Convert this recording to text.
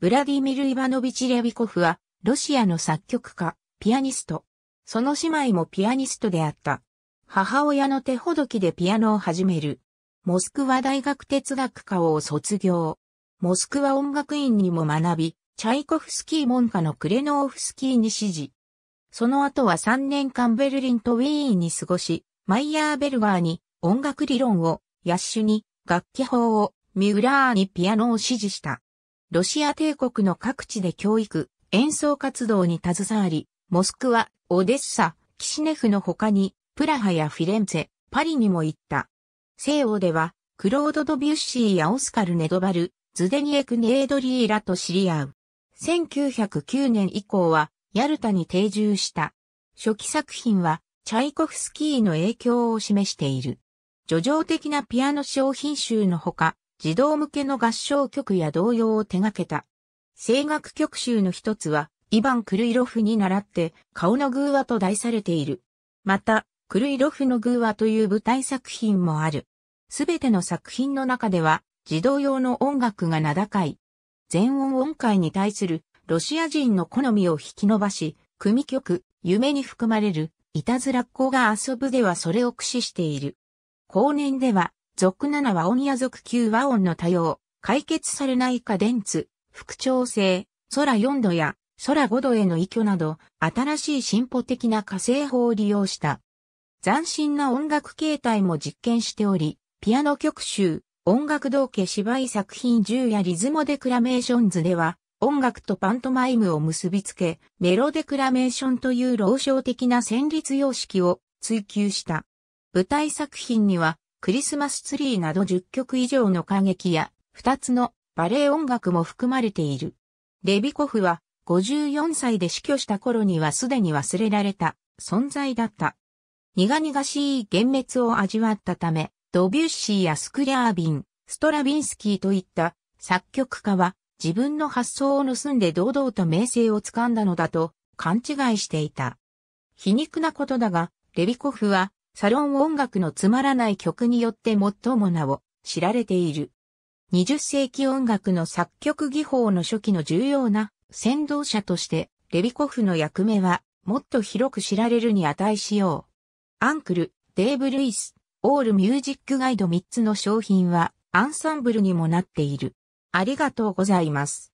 ブラディミル・イバノビチ・レビコフは、ロシアの作曲家、ピアニスト。その姉妹もピアニストであった。母親の手ほどきでピアノを始める。モスクワ大学哲学科を卒業。モスクワ音楽院にも学び、チャイコフスキー門下のクレノーフスキーに師事。その後は3年間ベルリンとウィーンに過ごし、マイヤーベルガーに音楽理論を、ヤッシュに楽器法を、ミューラーにピアノを指示した。ロシア帝国の各地で教育、演奏活動に携わり、モスクワ、オデッサ、キシネフの他に、プラハやフィレンツェ、パリにも行った。西欧では、クロード・ドビュッシーやオスカル・ネドバル、ズデニエク・ネードリーらと知り合う。1909年以降は、ヤルタに定住した。初期作品は、チャイコフスキーの影響を示している。叙情的なピアノ商品集のほか、児童向けの合唱曲や童謡を手掛けた。声楽曲集の一つは、イヴァン・クルイロフに習って、顔の偶話と題されている。また、クルイロフの偶話という舞台作品もある。すべての作品の中では、児童用の音楽が名高い。全音音階に対するロシア人の好みを引き伸ばし、組曲、夢に含まれる、いたずらっ子が遊ぶではそれを駆使している。後年では、属7は音や属9は音の多様、解決されない下電通、副調整、空4度や空5度への依拠など、新しい進歩的な火星法を利用した。斬新な音楽形態も実験しており、ピアノ曲集、音楽道家芝居作品10やリズモデクラメーションズでは、音楽とパントマイムを結びつけ、メロデクラメーションという老少的な旋律様式を追求した。舞台作品には、クリスマスツリーなど10曲以上の歌劇や2つのバレエ音楽も含まれている。レビコフは54歳で死去した頃にはすでに忘れられた存在だった。苦々しい幻滅を味わったため、ドビュッシーやスクリャービン、ストラビンスキーといった作曲家は自分の発想を盗んで堂々と名声をつかんだのだと勘違いしていた。皮肉なことだが、レビコフはサロン音楽のつまらない曲によって最も名を知られている。20世紀音楽の作曲技法の初期の重要な先導者として、レビコフの役目はもっと広く知られるに値しよう。アンクル、デーブ・ルイス、オール・ミュージック・ガイド3つの商品はアンサンブルにもなっている。ありがとうございます。